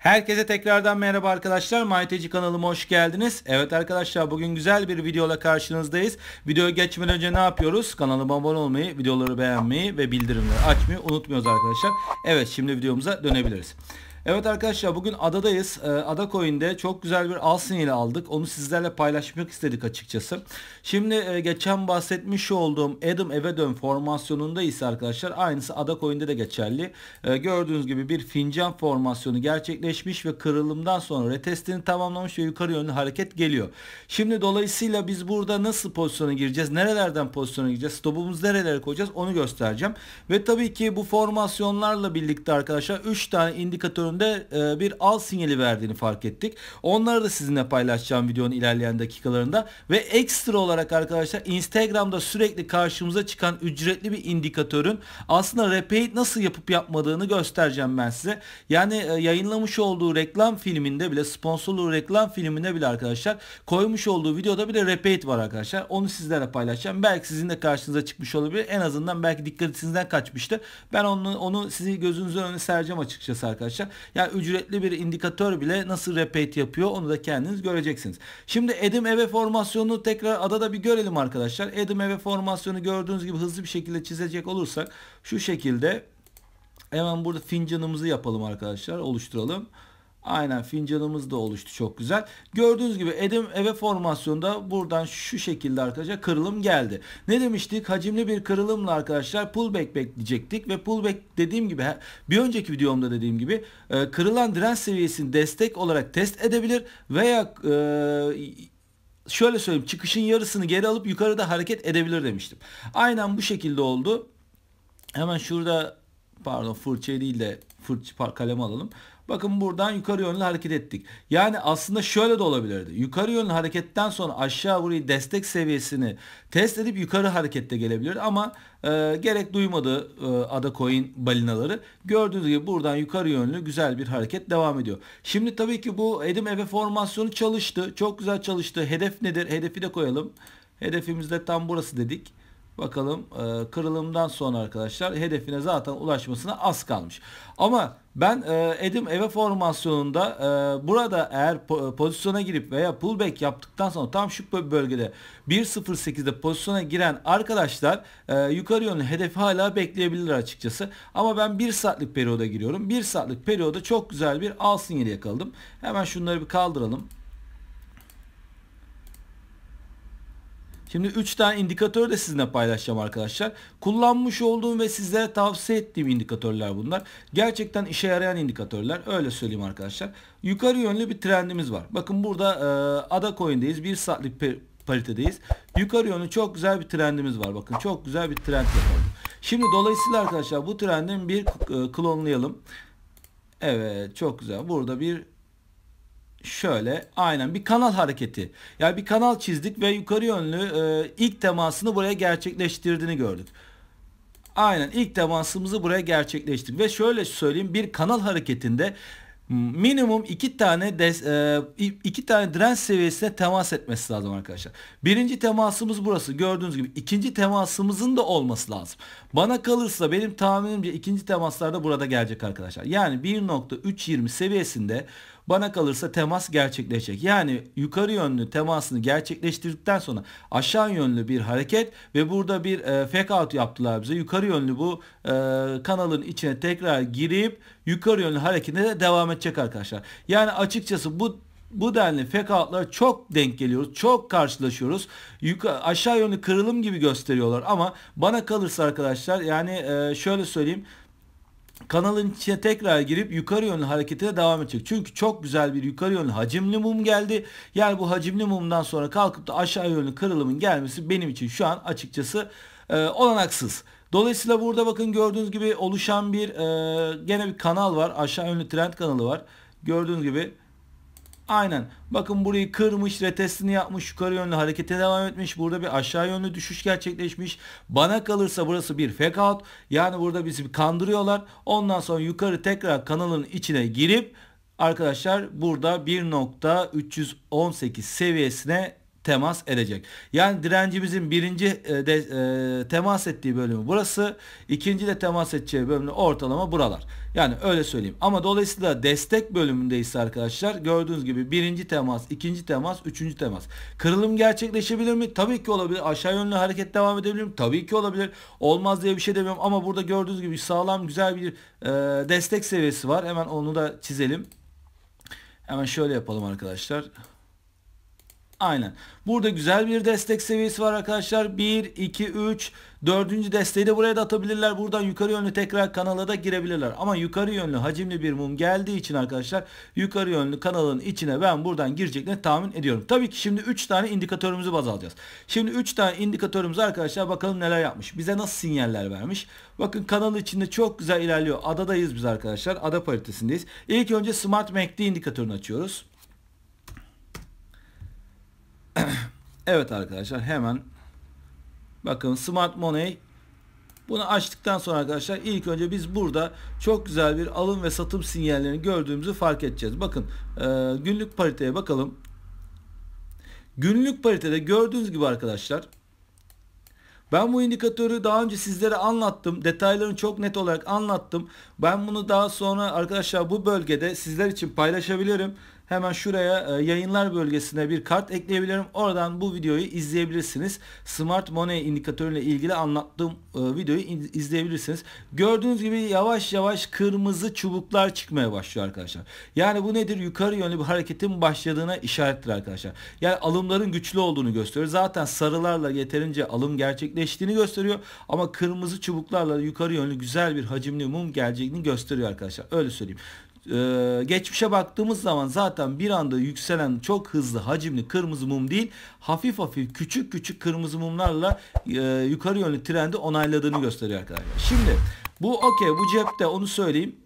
Herkese tekrardan merhaba arkadaşlar. MyTeci kanalıma hoş geldiniz. Evet arkadaşlar bugün güzel bir videoyla karşınızdayız. Videoya geçmeden önce ne yapıyoruz? Kanalıma abone olmayı, videoları beğenmeyi ve bildirimleri açmayı unutmuyoruz arkadaşlar. Evet şimdi videomuza dönebiliriz. Evet arkadaşlar bugün adadayız. Ee, Ada Coin'de çok güzel bir alsin ile aldık. Onu sizlerle paylaşmak istedik açıkçası. Şimdi e, geçen bahsetmiş olduğum Adam eve dön formasyonunda ise arkadaşlar aynısı Ada Coin'de de geçerli. Ee, gördüğünüz gibi bir fincan formasyonu gerçekleşmiş ve kırılımdan sonra retestini tamamlamış ve yukarı yönlü hareket geliyor. Şimdi dolayısıyla biz burada nasıl pozisyona gireceğiz? Nerelerden pozisyona gireceğiz? Stopumuzu nerelere koyacağız? Onu göstereceğim. Ve tabii ki bu formasyonlarla birlikte arkadaşlar 3 tane indikatörün yönde e, bir al sinyali verdiğini fark ettik. Onları da sizinle paylaşacağım videonun ilerleyen dakikalarında. Ve ekstra olarak arkadaşlar Instagram'da sürekli karşımıza çıkan ücretli bir indikatörün aslında repeat nasıl yapıp yapmadığını göstereceğim ben size. Yani e, yayınlamış olduğu reklam filminde bile sponsorlu reklam filminde bile arkadaşlar koymuş olduğu videoda bile repeat var arkadaşlar. Onu sizlere paylaşacağım. Belki sizin de karşınıza çıkmış olabilir. En azından belki dikkatinizden kaçmıştı. Ben onu, onu sizi gözünüzün önüne sereceğim açıkçası arkadaşlar. Yani ücretli bir indikatör bile nasıl repeat yapıyor onu da kendiniz göreceksiniz. Şimdi edim eve formasyonunu tekrar adada bir görelim arkadaşlar. Edim eve formasyonu gördüğünüz gibi hızlı bir şekilde çizecek olursak şu şekilde hemen burada fincanımızı yapalım arkadaşlar oluşturalım. Oluşturalım. Aynen fincanımız da oluştu çok güzel. Gördüğünüz gibi edim eve formasyonda buradan şu şekilde arkadaşlar kırılım geldi. Ne demiştik? Hacimli bir kırılımla arkadaşlar pullback bekleyecektik ve pullback dediğim gibi bir önceki videomda dediğim gibi e, kırılan direnç seviyesini destek olarak test edebilir veya e, şöyle söyleyeyim çıkışın yarısını geri alıp yukarıda hareket edebilir demiştim. Aynen bu şekilde oldu. Hemen şurada pardon fırçayı değil de fırça kalemi alalım. Bakın buradan yukarı yönlü hareket ettik. Yani aslında şöyle de olabilirdi. Yukarı yönlü hareketten sonra aşağı burayı destek seviyesini test edip yukarı harekette gelebilir ama e, gerek duymadı e, ada coin balinaları. Gördüğünüz gibi buradan yukarı yönlü güzel bir hareket devam ediyor. Şimdi tabii ki bu edim eve formasyonu çalıştı. Çok güzel çalıştı. Hedef nedir? Hedefi de koyalım. Hedefimiz de tam burası dedik. Bakalım e, kırılımdan sonra arkadaşlar hedefine zaten ulaşmasına az kalmış. Ama ben e, Edim eve formasyonunda e, burada eğer po pozisyona girip veya pullback yaptıktan sonra tam şu bölgede 1.08'de pozisyona giren arkadaşlar e, yukarı yönlü hedefi hala bekleyebilir açıkçası. Ama ben 1 saatlik periyoda giriyorum. 1 saatlik periyoda çok güzel bir al sinyali yakaladım. Hemen şunları bir kaldıralım. Şimdi 3 tane indikatör de sizinle paylaşacağım arkadaşlar. Kullanmış olduğum ve sizlere tavsiye ettiğim indikatörler bunlar. Gerçekten işe yarayan indikatörler. Öyle söyleyeyim arkadaşlar. Yukarı yönlü bir trendimiz var. Bakın burada e, ada coin'deyiz. 1 saatlik paritedeyiz. Yukarı yönlü çok güzel bir trendimiz var. Bakın çok güzel bir trend yapalım. Şimdi dolayısıyla arkadaşlar bu trendin bir e, klonlayalım. Evet çok güzel. Burada bir şöyle aynen bir kanal hareketi. Yani bir kanal çizdik ve yukarı yönlü e, ilk temasını buraya gerçekleştirdiğini gördük. Aynen ilk temasımızı buraya gerçekleştirdik ve şöyle söyleyeyim bir kanal hareketinde minimum iki tane des, e, iki tane direnç seviyesine temas etmesi lazım arkadaşlar. Birinci temasımız burası gördüğünüz gibi. ikinci temasımızın da olması lazım. Bana kalırsa benim tahminimce ikinci temaslarda burada gelecek arkadaşlar. Yani 1.320 seviyesinde bana kalırsa temas gerçekleşecek. Yani yukarı yönlü temasını gerçekleştirdikten sonra aşağı yönlü bir hareket ve burada bir e, fake out yaptılar bize. Yukarı yönlü bu e, kanalın içine tekrar girip yukarı yönlü harekete de devam edecek arkadaşlar. Yani açıkçası bu bu denli fake out'lara çok denk geliyoruz. Çok karşılaşıyoruz. Yuka, aşağı yönlü kırılım gibi gösteriyorlar ama bana kalırsa arkadaşlar yani e, şöyle söyleyeyim kanalın içine tekrar girip yukarı yönlü hareketine devam edecek. Çünkü çok güzel bir yukarı yönlü hacimli mum geldi. Yani bu hacimli mumdan sonra kalkıp da aşağı yönlü kırılımın gelmesi benim için şu an açıkçası e, olanaksız. Dolayısıyla burada bakın gördüğünüz gibi oluşan bir e, gene bir kanal var. Aşağı yönlü trend kanalı var. Gördüğünüz gibi Aynen. Bakın burayı kırmış, retestini yapmış, yukarı yönlü harekete devam etmiş. Burada bir aşağı yönlü düşüş gerçekleşmiş. Bana kalırsa burası bir fake out. Yani burada bizi kandırıyorlar. Ondan sonra yukarı tekrar kanalın içine girip arkadaşlar burada 1.318 seviyesine temas edecek. Yani direncimizin birinci e, de, e, temas ettiği bölümü burası, ikinci de temas edeceği bölümü ortalama buralar. Yani öyle söyleyeyim. Ama dolayısıyla destek bölümünde arkadaşlar gördüğünüz gibi birinci temas, ikinci temas, üçüncü temas. Kırılım gerçekleşebilir mi? Tabii ki olabilir. Aşağı yönlü hareket devam edebilir mi? Tabii ki olabilir. Olmaz diye bir şey demiyorum ama burada gördüğünüz gibi sağlam güzel bir e, destek seviyesi var. Hemen onu da çizelim. Hemen şöyle yapalım arkadaşlar. Arkadaşlar. Aynen. Burada güzel bir destek seviyesi var arkadaşlar. 1, 2, 3, 4. desteği de buraya da atabilirler. Buradan yukarı yönlü tekrar kanala da girebilirler. Ama yukarı yönlü hacimli bir mum geldiği için arkadaşlar yukarı yönlü kanalın içine ben buradan gireceklerini tahmin ediyorum. Tabii ki şimdi 3 tane indikatörümüzü baz alacağız. Şimdi 3 tane indikatörümüz arkadaşlar bakalım neler yapmış. Bize nasıl sinyaller vermiş. Bakın kanal içinde çok güzel ilerliyor. Adadayız biz arkadaşlar. Ada paritesindeyiz. İlk önce Smart MACD indikatörünü açıyoruz. Evet arkadaşlar hemen bakın Smart Money bunu açtıktan sonra arkadaşlar ilk önce biz burada çok güzel bir alım ve satım sinyallerini gördüğümüzü fark edeceğiz. Bakın e, günlük pariteye bakalım. Günlük paritede gördüğünüz gibi arkadaşlar ben bu indikatörü daha önce sizlere anlattım. Detaylarını çok net olarak anlattım. Ben bunu daha sonra arkadaşlar bu bölgede sizler için paylaşabilirim hemen şuraya e, yayınlar bölgesine bir kart ekleyebilirim. Oradan bu videoyu izleyebilirsiniz. Smart Money indikatörüyle ilgili anlattığım e, videoyu izleyebilirsiniz. Gördüğünüz gibi yavaş yavaş kırmızı çubuklar çıkmaya başlıyor arkadaşlar. Yani bu nedir? Yukarı yönlü bir hareketin başladığına işarettir arkadaşlar. Yani alımların güçlü olduğunu gösteriyor. Zaten sarılarla yeterince alım gerçekleştiğini gösteriyor. Ama kırmızı çubuklarla yukarı yönlü güzel bir hacimli mum geleceğini gösteriyor arkadaşlar. Öyle söyleyeyim. Ee, geçmişe baktığımız zaman zaten bir anda yükselen çok hızlı hacimli kırmızı mum değil hafif hafif küçük küçük kırmızı mumlarla e, yukarı yönlü trendi onayladığını gösteriyor arkadaşlar. Şimdi bu okey bu cepte onu söyleyeyim.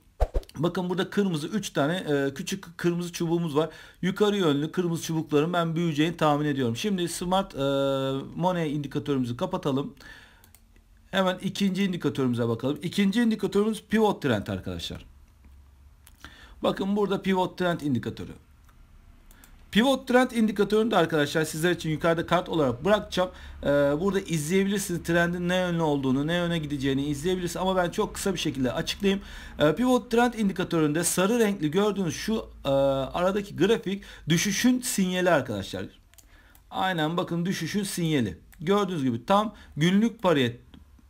Bakın burada kırmızı 3 tane e, küçük kırmızı çubuğumuz var. Yukarı yönlü kırmızı çubukların ben büyüyeceğini tahmin ediyorum. Şimdi Smart e, Money indikatörümüzü kapatalım. Hemen ikinci indikatörümüze bakalım. İkinci indikatörümüz pivot trend arkadaşlar. Bakın burada pivot trend indikatörü. Pivot trend indikatörünü de arkadaşlar sizler için yukarıda kart olarak bırakacağım. Ee, burada izleyebilirsiniz trendin ne yönlü olduğunu, ne yöne gideceğini izleyebilirsiniz. Ama ben çok kısa bir şekilde açıklayayım. Ee, pivot trend indikatöründe sarı renkli gördüğünüz şu e, aradaki grafik düşüşün sinyali arkadaşlar. Aynen bakın düşüşün sinyali. Gördüğünüz gibi tam günlük paraya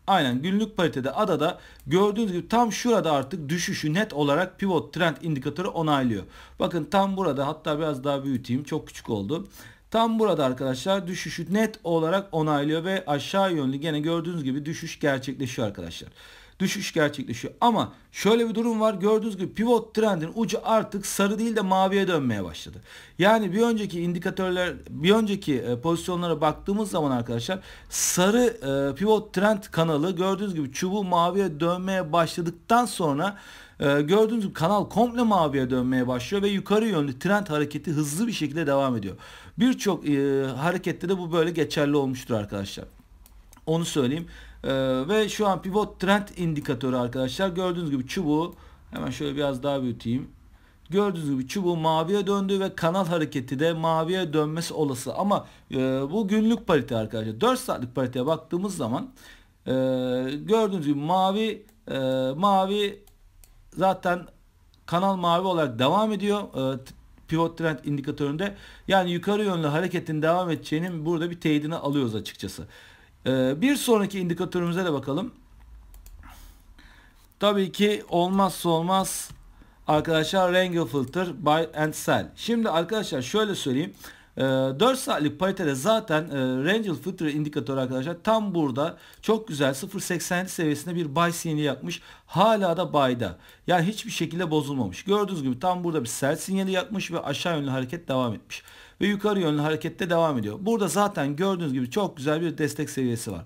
Aynen günlük paritede adada gördüğünüz gibi tam şurada artık düşüşü net olarak pivot trend indikatörü onaylıyor. Bakın tam burada hatta biraz daha büyüteyim çok küçük oldu. Tam burada arkadaşlar düşüşü net olarak onaylıyor ve aşağı yönlü gene gördüğünüz gibi düşüş gerçekleşiyor arkadaşlar düşüş gerçekleşiyor. Ama şöyle bir durum var. Gördüğünüz gibi pivot trendin ucu artık sarı değil de maviye dönmeye başladı. Yani bir önceki indikatörler, bir önceki e, pozisyonlara baktığımız zaman arkadaşlar sarı e, pivot trend kanalı gördüğünüz gibi çubuğu maviye dönmeye başladıktan sonra e, gördüğünüz gibi kanal komple maviye dönmeye başlıyor ve yukarı yönlü trend hareketi hızlı bir şekilde devam ediyor. Birçok e, harekette de bu böyle geçerli olmuştur arkadaşlar. Onu söyleyeyim. Ee, ve şu an pivot trend indikatörü arkadaşlar gördüğünüz gibi çubuğu hemen şöyle biraz daha büyüteyim. Gördüğünüz gibi çubuğu maviye döndü ve kanal hareketi de maviye dönmesi olası. Ama e, bu günlük parite arkadaşlar. 4 saatlik pariteye baktığımız zaman e, gördüğünüz gibi mavi e, mavi zaten kanal mavi olarak devam ediyor. E, pivot trend indikatöründe yani yukarı yönlü hareketin devam edeceğinin burada bir teyidini alıyoruz açıkçası. Ee, bir sonraki indikatörümüze de bakalım. Tabii ki olmazsa olmaz arkadaşlar Rangle Filter Buy and Sell. Şimdi arkadaşlar şöyle söyleyeyim. E, ee, 4 saatlik paritede zaten e, Rangeal indikatörü arkadaşlar tam burada çok güzel 0.80 seviyesinde bir buy sinyali yapmış. Hala da buy'da. Yani hiçbir şekilde bozulmamış. Gördüğünüz gibi tam burada bir sell sinyali yapmış ve aşağı yönlü hareket devam etmiş. Ve yukarı yönlü harekette devam ediyor. Burada zaten gördüğünüz gibi çok güzel bir destek seviyesi var.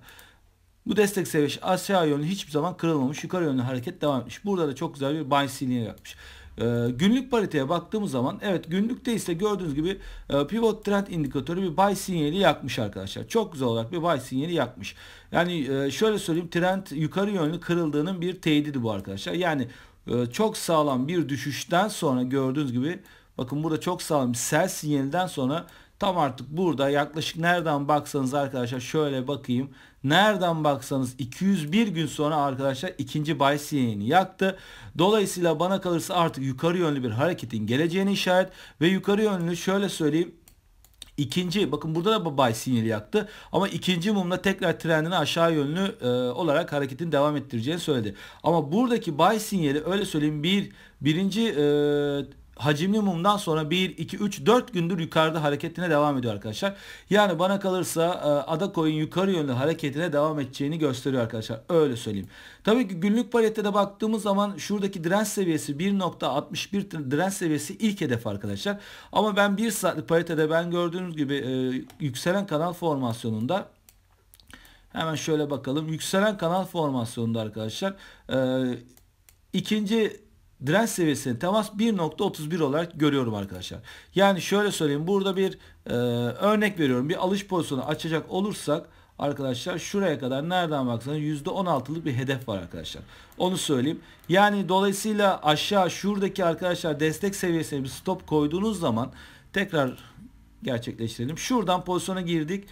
Bu destek seviyesi aşağı yönlü hiçbir zaman kırılmamış. Yukarı yönlü hareket devam etmiş. Burada da çok güzel bir buy sinyali yapmış. Ee, günlük pariteye baktığımız zaman evet günlükte ise gördüğünüz gibi e, pivot trend indikatörü bir buy sinyali yakmış arkadaşlar. Çok güzel olarak bir buy sinyali yakmış. Yani e, şöyle söyleyeyim trend yukarı yönlü kırıldığının bir teyidi bu arkadaşlar. Yani e, çok sağlam bir düşüşten sonra gördüğünüz gibi bakın burada çok sağlam bir sell sinyalinden sonra Tam artık burada yaklaşık nereden baksanız arkadaşlar şöyle bakayım. Nereden baksanız 201 gün sonra arkadaşlar ikinci buy sinyalini yaktı. Dolayısıyla bana kalırsa artık yukarı yönlü bir hareketin geleceğini işaret ve yukarı yönlü şöyle söyleyeyim İkinci bakın burada da buy sinyali yaktı ama ikinci mumla tekrar trendini aşağı yönlü e, olarak hareketin devam ettireceğini söyledi. Ama buradaki buy sinyali öyle söyleyeyim bir birinci e, hacimli mumdan sonra 1, 2, 3, 4 gündür yukarıda hareketine devam ediyor arkadaşlar. Yani bana kalırsa e, ada coin yukarı yönlü hareketine devam edeceğini gösteriyor arkadaşlar. Öyle söyleyeyim. Tabii ki günlük pariyette de baktığımız zaman şuradaki direnç seviyesi 1.61 direnç seviyesi ilk hedef arkadaşlar. Ama ben 1 saatlik paritede ben gördüğünüz gibi e, yükselen kanal formasyonunda hemen şöyle bakalım. Yükselen kanal formasyonunda arkadaşlar e, ikinci direnç seviyesini temas 1.31 olarak görüyorum arkadaşlar. Yani şöyle söyleyeyim burada bir e, örnek veriyorum. Bir alış pozisyonu açacak olursak arkadaşlar şuraya kadar nereden baksanız %16'lık bir hedef var arkadaşlar. Onu söyleyeyim. Yani dolayısıyla aşağı şuradaki arkadaşlar destek seviyesine bir stop koyduğunuz zaman tekrar gerçekleştirelim. Şuradan pozisyona girdik.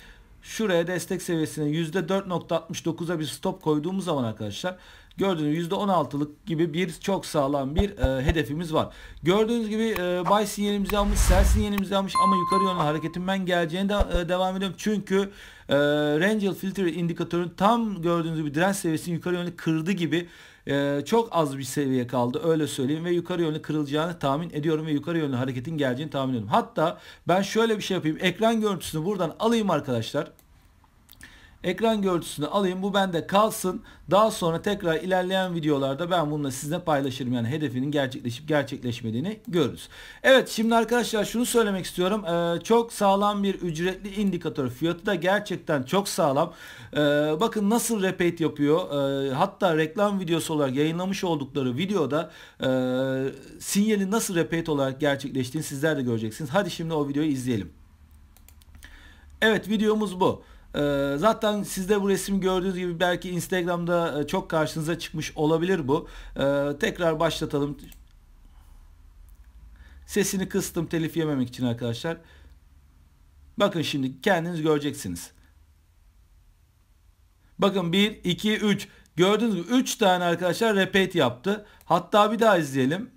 Şuraya destek seviyesine %4.69'a bir stop koyduğumuz zaman arkadaşlar Gördüğünüz %16'lık gibi bir çok sağlam bir e, hedefimiz var. Gördüğünüz gibi e, buy sinyalimizi almış, sell sinyalimizi almış ama yukarı yönlü hareketin ben geleceğine de e, devam ediyorum. Çünkü e, Rangel filtre indikatörün tam gördüğünüz gibi direnç seviyesini yukarı yönlü kırdı gibi e, çok az bir seviye kaldı öyle söyleyeyim ve yukarı yönlü kırılacağını tahmin ediyorum ve yukarı yönlü hareketin geleceğini tahmin ediyorum. Hatta ben şöyle bir şey yapayım ekran görüntüsünü buradan alayım arkadaşlar. Ekran görüntüsünü alayım. Bu bende kalsın. Daha sonra tekrar ilerleyen videolarda ben bununla sizinle paylaşırım. Yani hedefinin gerçekleşip gerçekleşmediğini görürüz. Evet şimdi arkadaşlar şunu söylemek istiyorum. Ee, çok sağlam bir ücretli indikatör. Fiyatı da gerçekten çok sağlam. Ee, bakın nasıl repeat yapıyor. Ee, hatta reklam videosu olarak yayınlamış oldukları videoda e, sinyali nasıl repeat olarak gerçekleştiğini sizler de göreceksiniz. Hadi şimdi o videoyu izleyelim. Evet videomuz bu. Ee, zaten sizde bu resmi gördüğünüz gibi belki Instagram'da e, çok karşınıza çıkmış olabilir bu. Ee, tekrar başlatalım. Sesini kıstım telif yememek için arkadaşlar. Bakın şimdi kendiniz göreceksiniz. Bakın 1, 2, 3. Gördüğünüz gibi 3 tane arkadaşlar repeat yaptı. Hatta bir daha izleyelim.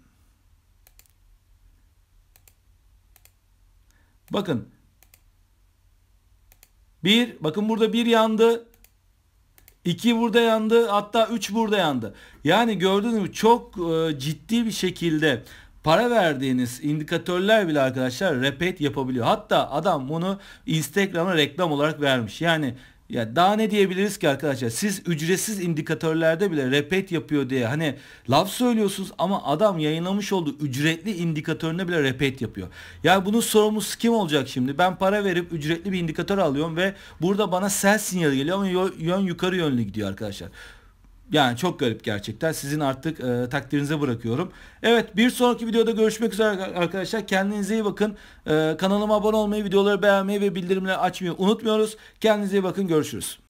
Bakın 1 bakın burada 1 yandı. 2 burada yandı hatta 3 burada yandı. Yani gördüğünüz gibi çok e, ciddi bir şekilde para verdiğiniz indikatörler bile arkadaşlar repeat yapabiliyor. Hatta adam bunu Instagram'a reklam olarak vermiş. Yani ya daha ne diyebiliriz ki arkadaşlar? Siz ücretsiz indikatörlerde bile repeat yapıyor diye hani laf söylüyorsunuz ama adam yayınlamış olduğu ücretli indikatörüne bile repeat yapıyor. Yani bunun sorumlusu kim olacak şimdi? Ben para verip ücretli bir indikatör alıyorum ve burada bana sell sinyali geliyor ama yön yukarı yönlü gidiyor arkadaşlar. Yani çok garip gerçekten. Sizin artık e, takdirinize bırakıyorum. Evet bir sonraki videoda görüşmek üzere arkadaşlar. Kendinize iyi bakın. E, kanalıma abone olmayı, videoları beğenmeyi ve bildirimleri açmayı unutmuyoruz. Kendinize iyi bakın. Görüşürüz.